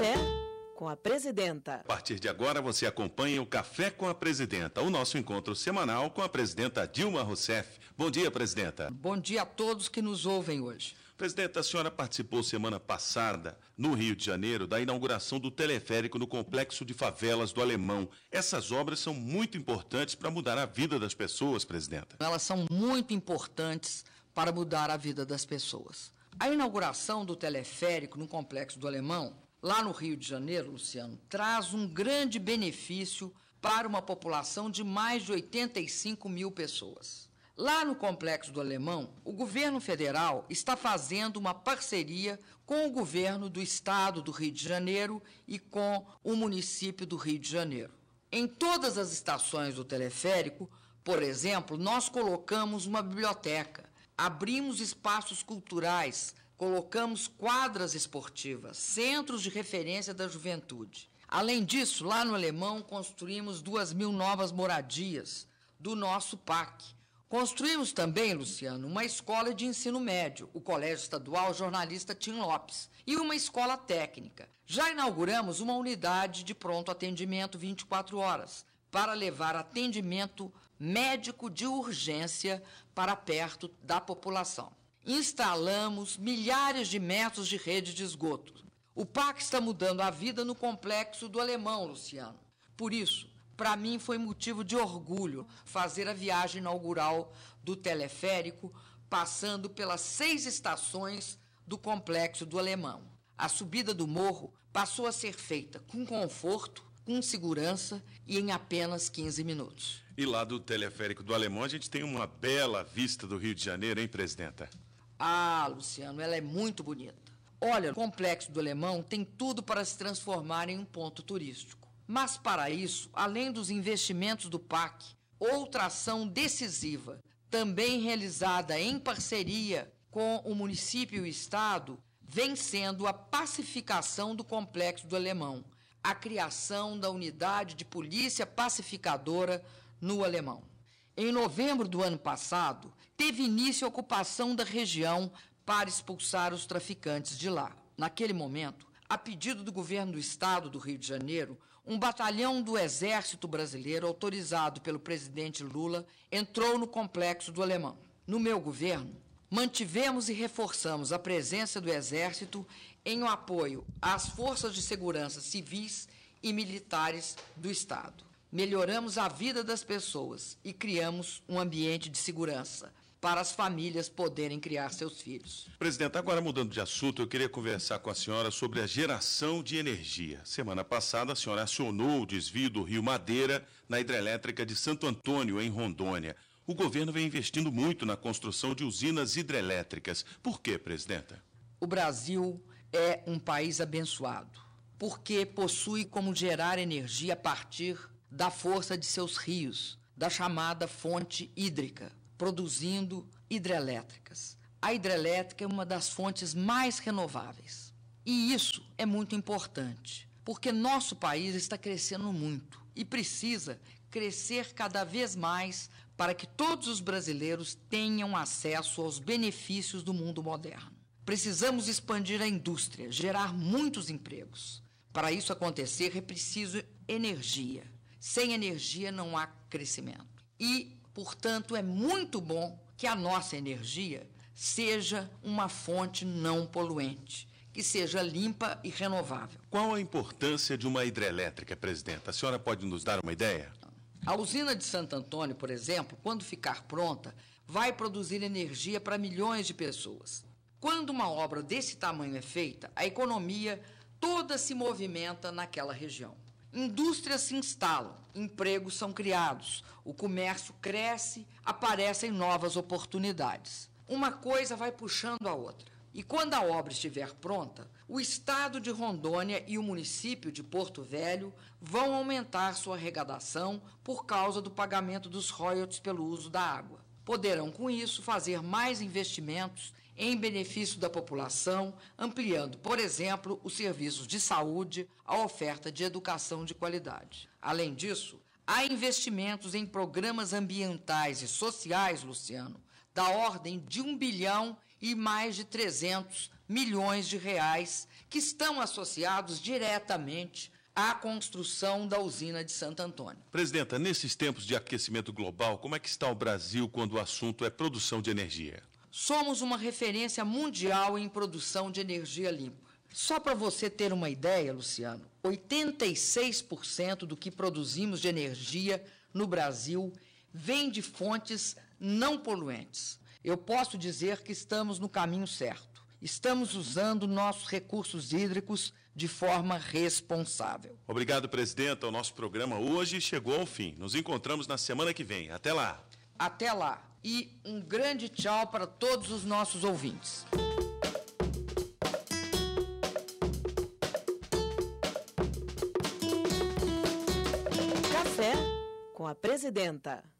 Café com a Presidenta. A partir de agora você acompanha o Café com a Presidenta, o nosso encontro semanal com a Presidenta Dilma Rousseff. Bom dia, Presidenta. Bom dia a todos que nos ouvem hoje. Presidenta, a senhora participou semana passada, no Rio de Janeiro, da inauguração do teleférico no Complexo de Favelas do Alemão. Essas obras são muito importantes para mudar a vida das pessoas, Presidenta. Elas são muito importantes para mudar a vida das pessoas. A inauguração do teleférico no Complexo do Alemão lá no Rio de Janeiro, Luciano, traz um grande benefício para uma população de mais de 85 mil pessoas. Lá no Complexo do Alemão, o governo federal está fazendo uma parceria com o governo do estado do Rio de Janeiro e com o município do Rio de Janeiro. Em todas as estações do teleférico, por exemplo, nós colocamos uma biblioteca, abrimos espaços culturais colocamos quadras esportivas, centros de referência da juventude. Além disso, lá no Alemão, construímos duas mil novas moradias do nosso PAC. Construímos também, Luciano, uma escola de ensino médio, o Colégio Estadual Jornalista Tim Lopes, e uma escola técnica. Já inauguramos uma unidade de pronto atendimento 24 horas, para levar atendimento médico de urgência para perto da população instalamos milhares de metros de rede de esgoto. O PAC está mudando a vida no complexo do Alemão, Luciano. Por isso, para mim foi motivo de orgulho fazer a viagem inaugural do teleférico, passando pelas seis estações do complexo do Alemão. A subida do morro passou a ser feita com conforto, com segurança e em apenas 15 minutos. E lá do teleférico do Alemão a gente tem uma bela vista do Rio de Janeiro, hein, presidenta? Ah, Luciano, ela é muito bonita. Olha, o Complexo do Alemão tem tudo para se transformar em um ponto turístico. Mas para isso, além dos investimentos do PAC, outra ação decisiva, também realizada em parceria com o município e o estado, vem sendo a pacificação do Complexo do Alemão, a criação da unidade de polícia pacificadora no Alemão. Em novembro do ano passado, teve início a ocupação da região para expulsar os traficantes de lá. Naquele momento, a pedido do governo do estado do Rio de Janeiro, um batalhão do Exército Brasileiro, autorizado pelo presidente Lula, entrou no complexo do Alemão. No meu governo, mantivemos e reforçamos a presença do Exército em um apoio às forças de segurança civis e militares do Estado melhoramos a vida das pessoas e criamos um ambiente de segurança para as famílias poderem criar seus filhos. Presidente, agora mudando de assunto, eu queria conversar com a senhora sobre a geração de energia. Semana passada, a senhora acionou o desvio do Rio Madeira na hidrelétrica de Santo Antônio, em Rondônia. O governo vem investindo muito na construção de usinas hidrelétricas. Por quê, presidenta? O Brasil é um país abençoado, porque possui como gerar energia a partir da força de seus rios, da chamada fonte hídrica, produzindo hidrelétricas. A hidrelétrica é uma das fontes mais renováveis. E isso é muito importante, porque nosso país está crescendo muito e precisa crescer cada vez mais para que todos os brasileiros tenham acesso aos benefícios do mundo moderno. Precisamos expandir a indústria, gerar muitos empregos. Para isso acontecer, é preciso energia. Sem energia não há crescimento. E, portanto, é muito bom que a nossa energia seja uma fonte não poluente que seja limpa e renovável. Qual a importância de uma hidrelétrica, presidenta? A senhora pode nos dar uma ideia? A usina de Santo Antônio, por exemplo, quando ficar pronta, vai produzir energia para milhões de pessoas. Quando uma obra desse tamanho é feita, a economia toda se movimenta naquela região. Indústrias se instalam, empregos são criados, o comércio cresce, aparecem novas oportunidades. Uma coisa vai puxando a outra. E quando a obra estiver pronta, o estado de Rondônia e o município de Porto Velho vão aumentar sua arrecadação por causa do pagamento dos royalties pelo uso da água. Poderão, com isso, fazer mais investimentos em benefício da população, ampliando, por exemplo, os serviços de saúde, a oferta de educação de qualidade. Além disso, há investimentos em programas ambientais e sociais, Luciano, da ordem de um bilhão e mais de 300 milhões de reais, que estão associados diretamente à construção da usina de Santo Antônio. Presidenta, nesses tempos de aquecimento global, como é que está o Brasil quando o assunto é produção de energia? somos uma referência mundial em produção de energia limpa. Só para você ter uma ideia, Luciano, 86% do que produzimos de energia no Brasil vem de fontes não poluentes. Eu posso dizer que estamos no caminho certo. Estamos usando nossos recursos hídricos de forma responsável. Obrigado, presidenta. O nosso programa hoje chegou ao fim. Nos encontramos na semana que vem. Até lá. Até lá e um grande tchau para todos os nossos ouvintes. Café com a presidenta.